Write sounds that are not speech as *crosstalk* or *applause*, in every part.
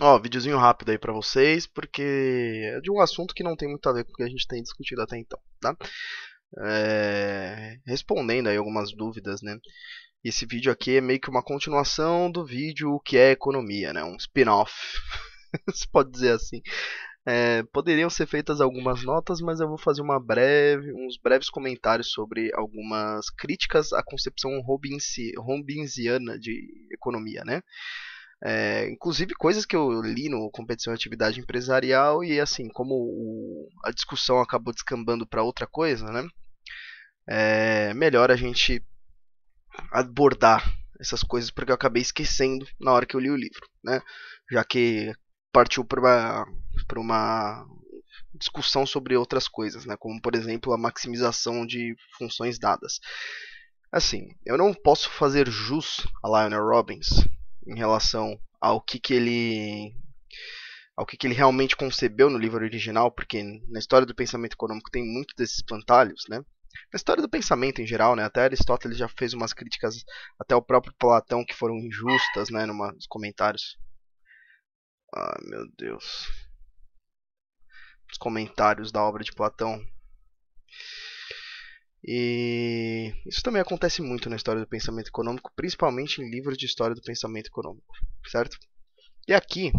Ó, videozinho rápido aí para vocês, porque é de um assunto que não tem muito a ver com o que a gente tem discutido até então, tá? É... Respondendo aí algumas dúvidas, né? Esse vídeo aqui é meio que uma continuação do vídeo O que é economia, né? Um spin-off, *laughs* se pode dizer assim. É, poderiam ser feitas algumas notas, mas eu vou fazer uma breve, uns breves comentários sobre algumas críticas à concepção Robbinsi, Robbinsiana de economia, né? É, inclusive coisas que eu li no Competição e Atividade Empresarial e assim, como o, a discussão acabou descambando para outra coisa, né? É melhor a gente abordar essas coisas porque eu acabei esquecendo na hora que eu li o livro, né? Já que partiu para uma discussão sobre outras coisas, né? Como por exemplo a maximização de funções dadas. Assim, eu não posso fazer jus a Lionel Robbins em relação ao que, que ele ao que, que ele realmente concebeu no livro original, porque na história do pensamento econômico tem muito desses pantalhos né? Na história do pensamento em geral, né? Até Aristóteles já fez umas críticas até o próprio Platão que foram injustas, né? Numa, nos comentários. Ai, meu Deus. Os comentários da obra de Platão. E isso também acontece muito na história do pensamento econômico, principalmente em livros de história do pensamento econômico, certo? E aqui,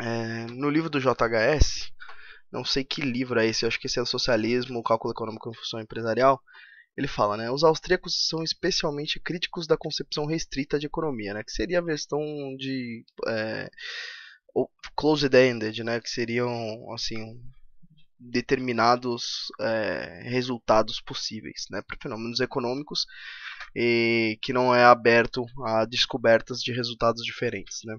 é, no livro do JHS, não sei que livro é esse, acho que esse é o Socialismo, o Cálculo Econômico em Função Empresarial, ele fala, né? Os austríacos são especialmente críticos da concepção restrita de economia, né? Que seria a versão de é, closed-ended, né? Que seriam, assim, determinados é, resultados possíveis, né, para fenômenos econômicos e que não é aberto a descobertas de resultados diferentes, né.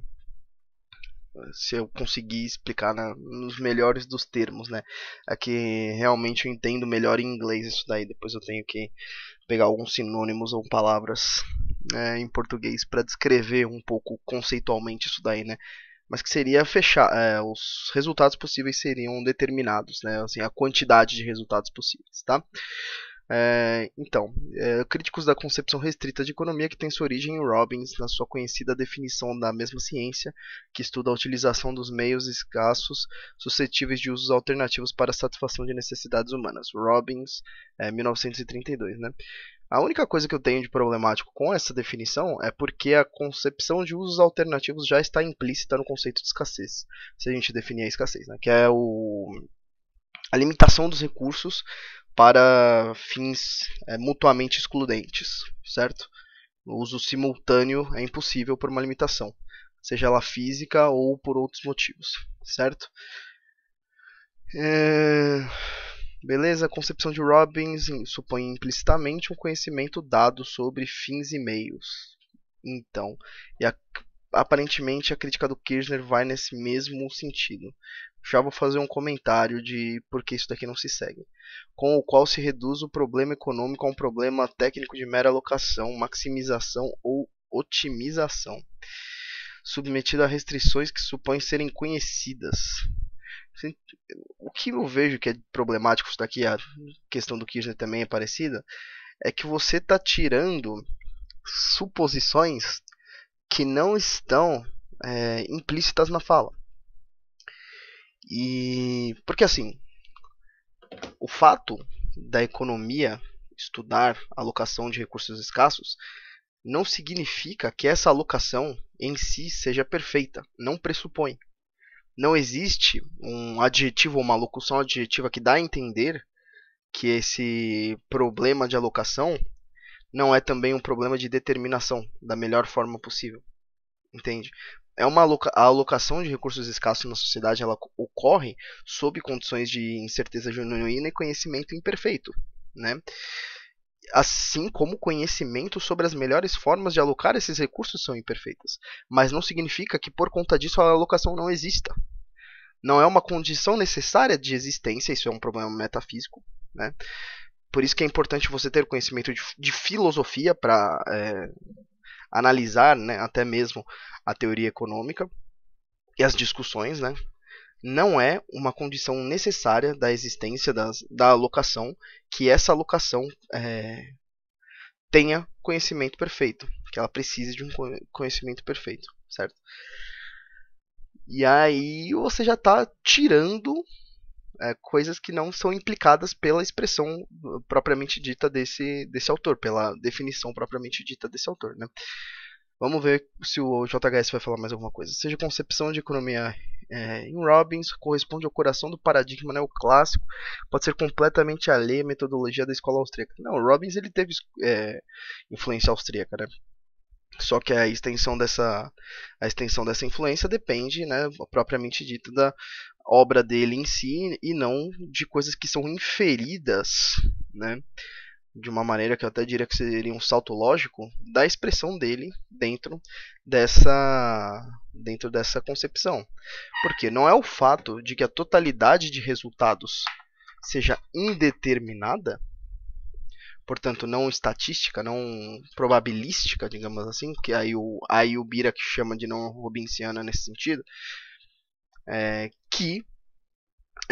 Se eu conseguir explicar né, nos melhores dos termos, né, é que realmente eu entendo melhor em inglês isso daí. Depois eu tenho que pegar alguns sinônimos ou palavras né, em português para descrever um pouco conceitualmente isso daí, né mas que seria fechar, é, os resultados possíveis seriam determinados, né? Assim, a quantidade de resultados possíveis, tá? É, então, é, críticos da concepção restrita de economia que tem sua origem em Robbins, na sua conhecida definição da mesma ciência, que estuda a utilização dos meios escassos suscetíveis de usos alternativos para a satisfação de necessidades humanas. Robbins, é, 1932. Né? A única coisa que eu tenho de problemático com essa definição é porque a concepção de usos alternativos já está implícita no conceito de escassez, se a gente definir a escassez, né? que é o, a limitação dos recursos para fins é, mutuamente excludentes, certo? O uso simultâneo é impossível por uma limitação, seja ela física ou por outros motivos, certo? É... Beleza? A concepção de Robbins supõe implicitamente um conhecimento dado sobre fins e meios. Então, e a, aparentemente a crítica do Kirchner vai nesse mesmo sentido. Já vou fazer um comentário de por que isso daqui não se segue. Com o qual se reduz o problema econômico a um problema técnico de mera alocação, maximização ou otimização, submetido a restrições que supõem serem conhecidas o que eu vejo que é problemático isso daqui, a questão do Kirchner também é parecida, é que você está tirando suposições que não estão é, implícitas na fala. E porque assim, o fato da economia estudar a alocação de recursos escassos não significa que essa alocação em si seja perfeita, não pressupõe não existe um adjetivo ou uma locução adjetiva que dá a entender que esse problema de alocação não é também um problema de determinação da melhor forma possível. Entende? É uma a alocação de recursos escassos na sociedade ela ocorre sob condições de incerteza genuína e conhecimento imperfeito, né? assim como conhecimento sobre as melhores formas de alocar esses recursos são imperfeitas, mas não significa que por conta disso a alocação não exista. Não é uma condição necessária de existência, isso é um problema metafísico, né? Por isso que é importante você ter conhecimento de, de filosofia para é, analisar, né, até mesmo a teoria econômica e as discussões, né? não é uma condição necessária da existência das, da alocação que essa alocação é, tenha conhecimento perfeito, que ela precise de um conhecimento perfeito, certo? E aí você já está tirando é, coisas que não são implicadas pela expressão uh, propriamente dita desse, desse autor, pela definição propriamente dita desse autor, né? Vamos ver se o JHS vai falar mais alguma coisa. Seja concepção de economia é, em Robbins corresponde ao coração do paradigma neoclássico, né? pode ser completamente alheia à metodologia da escola austríaca. Não, Robbins ele teve é, influência austríaca, né? Só que a extensão dessa, a extensão dessa influência depende, né, propriamente dita, da obra dele em si e não de coisas que são inferidas, né, de uma maneira que eu até diria que seria um salto lógico da expressão dele dentro dessa dentro dessa concepção. Porque não é o fato de que a totalidade de resultados seja indeterminada, portanto não estatística, não probabilística, digamos assim, que aí o aí o Bira que chama de não robinsiana nesse sentido, é, que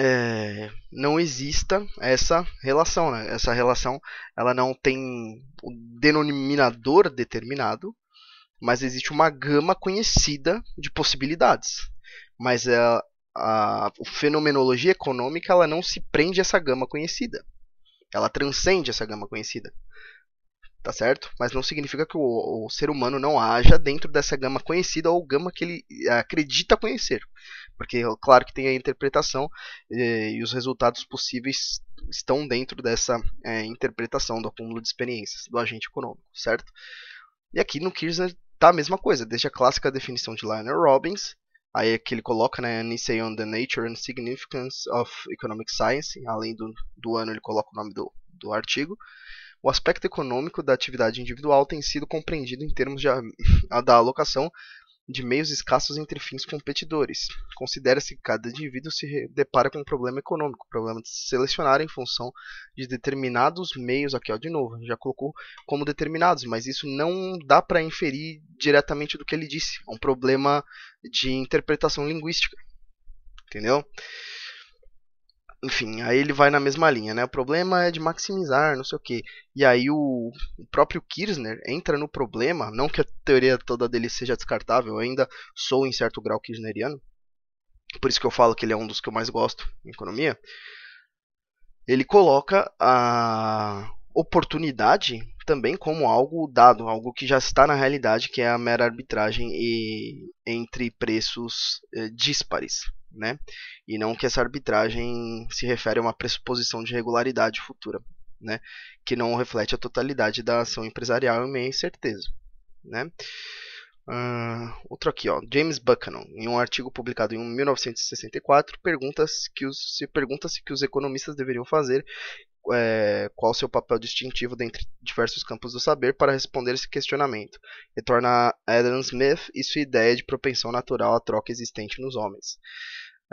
é, não exista essa relação, né? Essa relação ela não tem o um denominador determinado, mas existe uma gama conhecida de possibilidades. Mas a, a, a fenomenologia econômica ela não se prende a essa gama conhecida. Ela transcende essa gama conhecida. Tá certo? Mas não significa que o, o ser humano não haja dentro dessa gama conhecida ou gama que ele acredita conhecer. Porque, claro, que tem a interpretação e, e os resultados possíveis estão dentro dessa é, interpretação do acúmulo de experiências do agente econômico, certo? E aqui no Kirchner tá a mesma coisa, desde a clássica definição de Lionel Robbins, aí é que ele coloca, né, an essay on the nature and significance of economic science, além do, do ano ele coloca o nome do, do artigo, o aspecto econômico da atividade individual tem sido compreendido em termos de, *laughs* da alocação de meios escassos entre fins competidores. Considera-se que cada indivíduo se depara com um problema econômico, problema de selecionar em função de determinados meios, aqui ó, de novo, já colocou como determinados, mas isso não dá para inferir diretamente do que ele disse, é um problema de interpretação linguística. Entendeu? enfim, aí ele vai na mesma linha, né? O problema é de maximizar, não sei o que. E aí o, o próprio Kirchner entra no problema, não que a teoria toda dele seja descartável, eu ainda sou em certo grau kirchneriano. Por isso que eu falo que ele é um dos que eu mais gosto em economia. Ele coloca a oportunidade também como algo dado, algo que já está na realidade, que é a mera arbitragem e, entre preços eh, díspares né? E não que essa arbitragem se refere a uma pressuposição de regularidade futura, né? Que não reflete a totalidade da ação empresarial e meia incerteza, né? Uh, outro aqui, ó, James Buchanan, em um artigo publicado em 1964, pergunta -se que os, se pergunta-se que os economistas deveriam fazer é, qual seu papel distintivo dentre diversos campos do saber para responder esse questionamento, e torna Adam Smith e sua ideia de propensão natural à troca existente nos homens.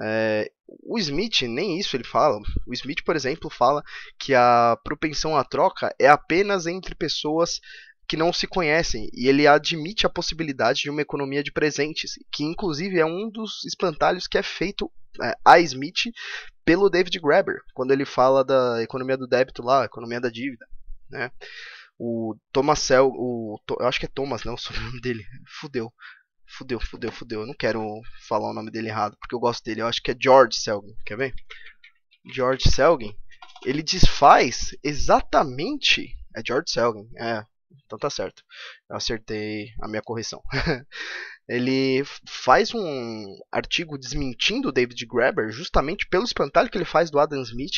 É, o Smith, nem isso ele fala. O Smith, por exemplo, fala que a propensão à troca é apenas entre pessoas que não se conhecem, e ele admite a possibilidade de uma economia de presentes, que inclusive é um dos espantalhos que é feito é, a Smith pelo David Graeber, quando ele fala da economia do débito lá, economia da dívida, né? O Thomas Cell, o, eu acho que é Thomas, né, *laughs* o sobrenome dele, fudeu. Fudeu, fudeu, fudeu. Eu não quero falar o nome dele errado, porque eu gosto dele. Eu acho que é George Selgin. Quer ver? George Selgin. Ele desfaz exatamente. É George Selgin. É, então tá certo. Eu acertei a minha correção. *laughs* ele faz um artigo desmentindo o David Graber, justamente pelo espantalho que ele faz do Adam Smith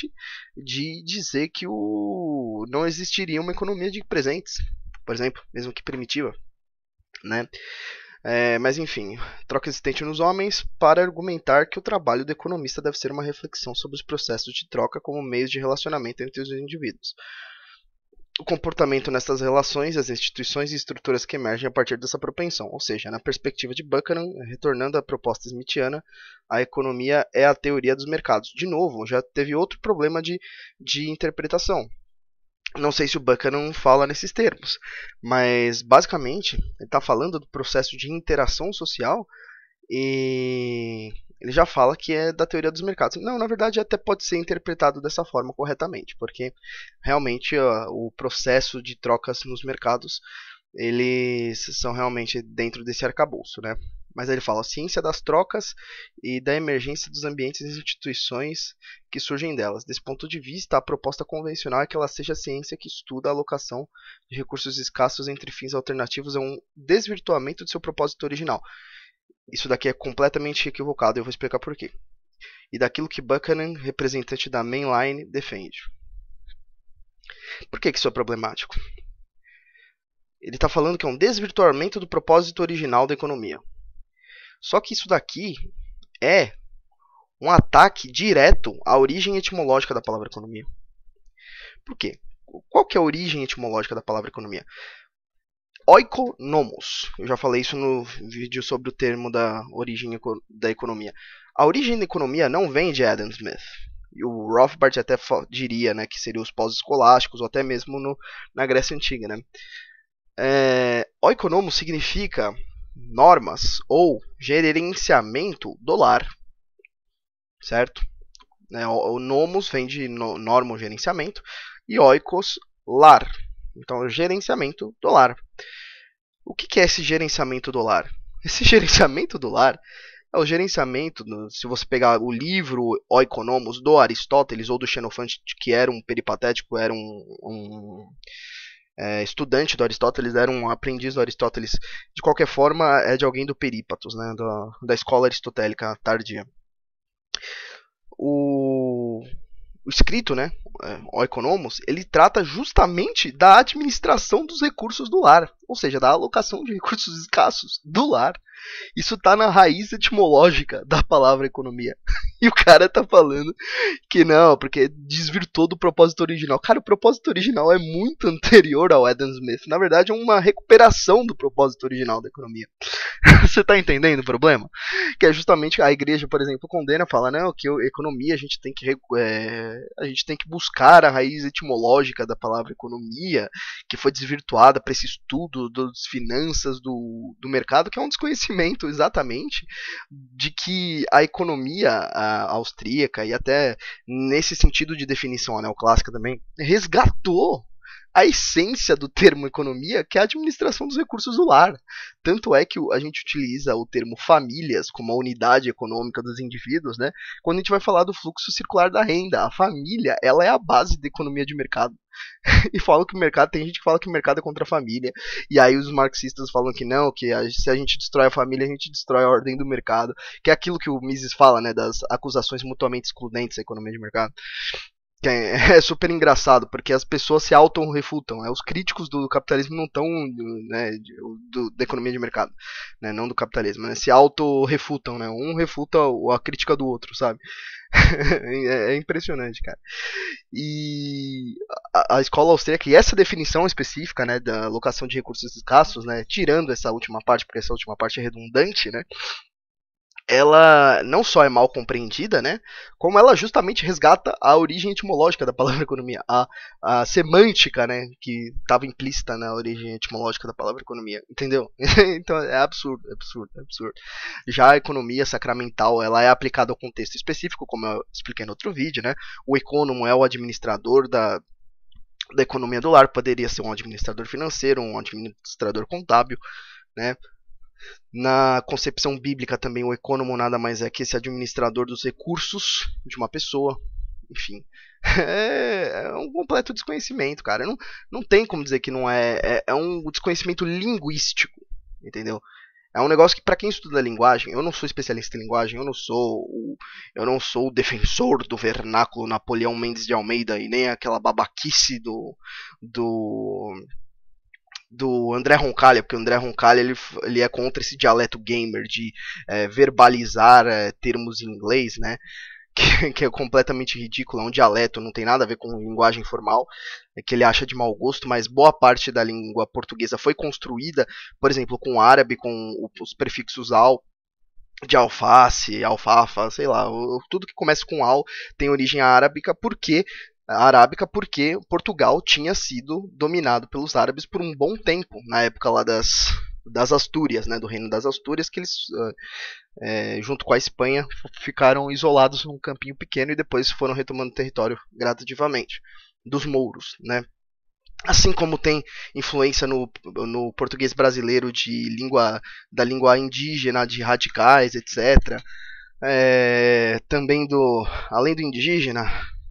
de dizer que o não existiria uma economia de presentes, por exemplo, mesmo que primitiva, né? É, mas enfim, troca existente nos homens para argumentar que o trabalho do economista deve ser uma reflexão sobre os processos de troca como meios de relacionamento entre os indivíduos o comportamento nessas relações, as instituições e estruturas que emergem a partir dessa propensão. Ou seja, na perspectiva de Buchanan, retornando à proposta smithiana, a economia é a teoria dos mercados. De novo, já teve outro problema de, de interpretação. Não sei se o Buchanan fala nesses termos, mas basicamente ele está falando do processo de interação social e ele já fala que é da teoria dos mercados. Não, na verdade, até pode ser interpretado dessa forma corretamente, porque realmente o processo de trocas nos mercados eles são realmente dentro desse arcabouço, né? Mas ele fala ciência das trocas e da emergência dos ambientes e instituições que surgem delas. Desse ponto de vista, a proposta convencional é que ela seja ciência que estuda a alocação de recursos escassos entre fins alternativos a um desvirtuamento de seu propósito original. Isso daqui é completamente equivocado, e eu vou explicar por quê. E daquilo que Buchanan, representante da mainline, defende. Por que, que isso é problemático? Ele está falando que é um desvirtuamento do propósito original da economia. Só que isso daqui é um ataque direto à origem etimológica da palavra economia. Por quê? Qual que é a origem etimológica da palavra economia? oikonomos. Eu já falei isso no vídeo sobre o termo da origem da economia. A origem da economia não vem de Adam Smith. E o Rothbard até diria né, que seriam os pós-escolásticos, ou até mesmo no, na Grécia Antiga. Né? É, oikonomos significa normas ou gerenciamento do lar. Certo? É, o nomos vem de norma ou gerenciamento, e oikos, lar. Então, o gerenciamento do lar. O que é esse gerenciamento do lar? *laughs* Esse gerenciamento do lar é o gerenciamento, se você pegar o livro O Economos do Aristóteles ou do Xenofonte, que era um peripatético, era um, um é, estudante do Aristóteles, era um aprendiz do Aristóteles. De qualquer forma, é de alguém do Perípatos, né, da, da escola aristotélica tardia. O, o escrito, né, é, o Economos, ele trata justamente da administração dos recursos do lar, ou seja, da alocação de recursos escassos do lar isso tá na raiz etimológica da palavra economia. *laughs* E o cara tá falando que não, porque desvirtou do propósito original. Cara, o propósito original é muito *laughs* anterior ao Adam Smith. Na verdade, é uma recuperação do propósito original da economia. *laughs* Você tá entendendo o problema? Que é justamente a igreja, por exemplo, condena, fala não, que economia a gente tem que é, a gente tem que buscar a raiz etimológica da palavra economia, que foi desvirtuada para esse estudo das finanças do, do mercado, que é um desconhecido conhecimento exatamente de que a economia a austríaca, e até nesse sentido de definição anel neoclássica também, resgatou a essência do termo economia, que é a administração dos recursos do lar. Tanto é que a gente utiliza o termo famílias como a unidade econômica dos indivíduos, né? Quando a gente vai falar do fluxo circular da renda, a família, ela é a base da economia de mercado. *laughs* e falam que o mercado, tem gente que fala que o mercado é contra a família, e aí os marxistas falam que não, que a, se a gente destrói a família, a gente destrói a ordem do mercado, que é aquilo que o Mises fala, né, das acusações mutuamente excludentes da economia de mercado que é, *laughs* é super engraçado, porque as pessoas se auto-refutam. Né? Os críticos do capitalismo não estão. Né, do, da economia de mercado, né? não do capitalismo, né? se auto-refutam. Né? Um refuta a crítica do outro, sabe? *laughs* É, é, impressionante, cara. E a, escola austríaca, e essa definição específica né, da locação de recursos escassos, né, tirando essa última parte, porque essa última parte é redundante, né? ela não só é mal compreendida, né, como ela justamente resgata a origem etimológica da palavra economia, a, a semântica, né, que estava implícita na origem etimológica da palavra economia, entendeu? *laughs* então é absurdo, é absurdo, é absurdo. Já a economia sacramental, ela é aplicada ao contexto específico, como eu expliquei no outro vídeo, né? O economo é o administrador da da economia do lar, poderia ser um administrador financeiro, um administrador contábil, né? Na concepção bíblica também o economo nada mais é que esse administrador dos recursos de uma pessoa. Enfim, *laughs* é, é, um completo desconhecimento, cara. Não, não tem como dizer que não é, é. É um desconhecimento linguístico, entendeu? É um negócio que para quem estuda linguagem, eu não sou especialista em linguagem, eu não sou o, eu não sou o defensor do vernáculo Napoleão Mendes de Almeida e nem aquela babaquice do do do André Roncalha, porque o André Roncalha ele, ele é contra esse dialeto gamer de é, verbalizar é, termos em inglês, né? *laughs* Que, que, é completamente ridículo, é um dialeto, não tem nada a ver com linguagem formal, é que ele acha de mau gosto, mas boa parte da língua portuguesa foi construída, por exemplo, com o árabe, com os prefixos al, de alface, alfafa, sei lá, tudo que começa com al tem origem árabe porque arábica porque Portugal tinha sido dominado pelos árabes por um bom tempo, na época lá das, das Astúrias, né, do reino das Astúrias, que eles, ah, é, junto com a Espanha, ficaram isolados num campinho pequeno e depois foram retomando o território gradativamente, dos mouros, né. Assim como tem influência no, no português brasileiro de língua da língua indígena, de radicais, etc. É, também do além do indígena,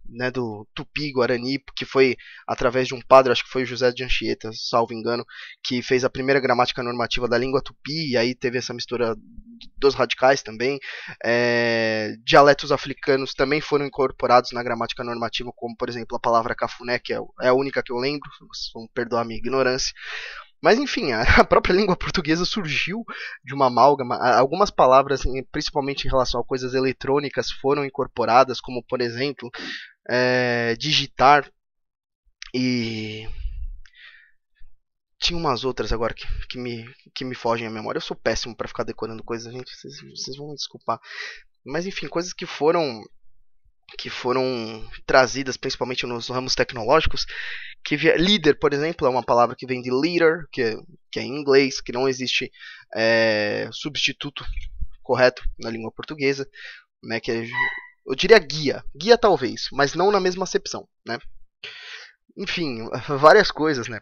né, do Tupi Guarani, que foi através de um padre, acho que foi o José de Anchieta, salvo engano, que fez a primeira gramática normativa da língua tupi, e aí teve essa mistura dos radicais também. É, dialetos africanos também foram incorporados na gramática normativa, como por exemplo a palavra cafuné, que é, é a única que eu lembro, vão perdoar a minha ignorância. Mas enfim, *laughs* a própria língua portuguesa surgiu de uma amálgama. Algumas palavras, principalmente em relação a coisas eletrônicas, foram incorporadas, como por exemplo, é, digitar e tinha umas outras agora que, que, me, que me fogem à memória. Eu sou péssimo para ficar decorando coisas, gente. Vocês, vocês vão me desculpar. Mas enfim, coisas que foram que foram trazidas principalmente nos ramos tecnológicos, que líder, por exemplo, é uma palavra que vem de leader, que, é, que é em inglês, que não existe é, substituto correto na língua portuguesa, né, que é, eu diria guia, guia talvez, mas não na mesma acepção, né? Enfim, várias coisas, né?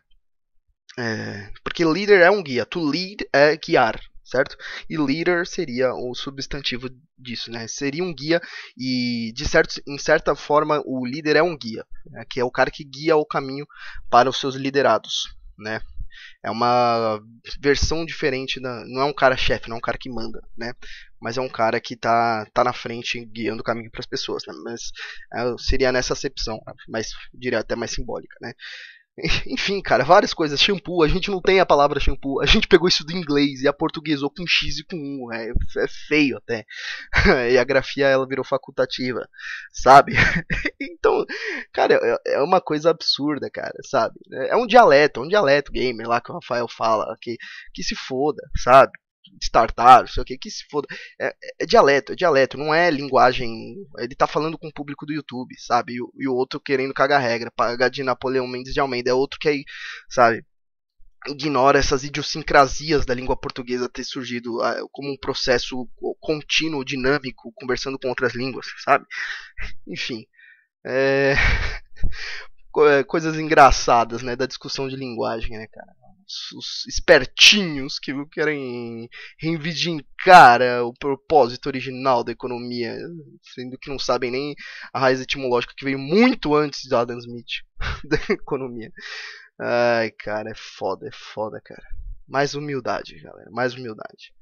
É, porque líder é um guia, to lead é guiar, certo? E leader seria o substantivo disso, né? Seria um guia e de certo, em certa forma o líder é um guia, né? que é o cara que guia o caminho para os seus liderados, né? É uma versão diferente da, não é um cara chefe, não é um cara que manda, né? Mas é um cara que tá, tá na frente guiando o caminho para as pessoas, né? Mas é, seria nessa acepção, mas diria até mais simbólica, né? *laughs* Enfim, cara, várias coisas. Shampoo, a gente não tem a palavra shampoo. A gente pegou isso do inglês e a portuguesou com X e com U. É, é feio até. *laughs* e a grafia ela virou facultativa, sabe? *laughs* então, cara, é, é uma coisa absurda, cara, sabe? É um dialeto, é um dialeto gamer lá que o Rafael fala, que, que se foda, sabe? startar, sei o que, que se foda. É, é, é, dialeto, é dialeto, não é linguagem. Ele tá falando com o público do YouTube, sabe? E, e o outro querendo cagar regra, pagar de Napoleão Mendes de Almeida, é outro que aí, sabe? Ignora essas idiosincrasias da língua portuguesa ter surgido ah, como um processo contínuo, dinâmico, conversando com outras línguas, sabe? *laughs* Enfim. É, *laughs* é... coisas engraçadas, né, da discussão de linguagem, né, cara? os, espertinhos que querem reivindicar é, o propósito original da economia, sendo que não sabem nem a raiz etimológica que veio muito antes de Adam Smith *laughs* da economia. Ai, cara, é foda, é foda, cara. Mais humildade, galera, mais humildade.